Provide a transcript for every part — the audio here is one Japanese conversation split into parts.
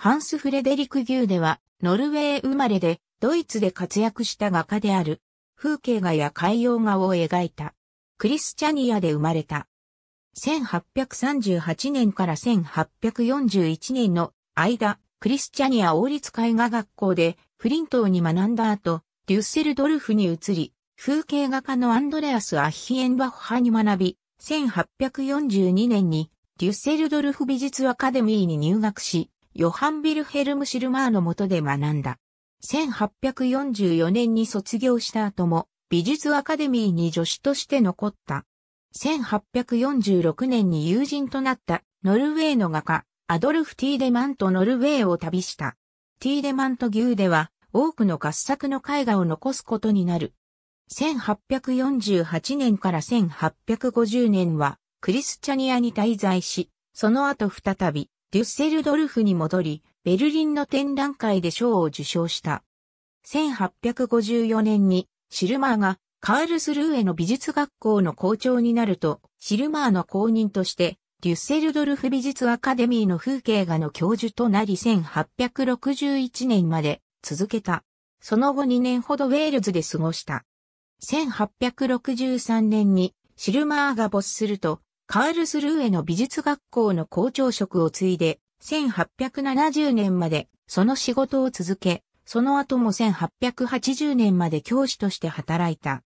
ハンス・フレデリク・ギューデは、ノルウェー生まれで、ドイツで活躍した画家である、風景画や海洋画を描いた。クリスチャニアで生まれた。1838年から1841年の間、クリスチャニア王立絵画学校でフリントーに学んだ後、デュッセルドルフに移り、風景画家のアンドレアス・アッヒエンバッハに学び、1842年にデュッセルドルフ美術アカデミーに入学し、ヨハン・ビルヘルム・シルマーの下で学んだ。1844年に卒業した後も、美術アカデミーに助手として残った。1846年に友人となったノルウェーの画家、アドルフ・ティーデマンとノルウェーを旅した。ティーデマンと牛では、多くの合作の絵画を残すことになる。1848年から1850年は、クリスチャニアに滞在し、その後再び、デュッセルドルフに戻り、ベルリンの展覧会で賞を受賞した。1854年にシルマーがカールスルーへの美術学校の校長になると、シルマーの公認として、デュッセルドルフ美術アカデミーの風景画の教授となり1861年まで続けた。その後2年ほどウェールズで過ごした。1863年にシルマーが没すると、カールスルーへの美術学校の校長職を継いで、1870年までその仕事を続け、その後も1880年まで教師として働いた。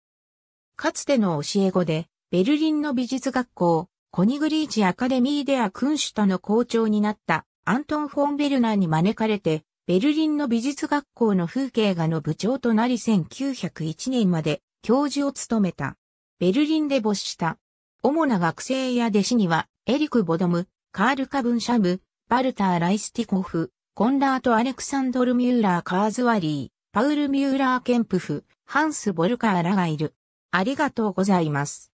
かつての教え子で、ベルリンの美術学校、コニグリーチアカデミーデア・クンシュタの校長になったアントン・フォン・ベルナーに招かれて、ベルリンの美術学校の風景画の部長となり1901年まで教授を務めた。ベルリンで没した主な学生や弟子には、エリク・ボドム、カール・カブンシャム、バルター・ライスティコフ、コンラート・アレクサンドル・ミューラー・カーズワリー、パウル・ミューラー・ケンプフ、ハンス・ボルカーらがいる。ありがとうございます。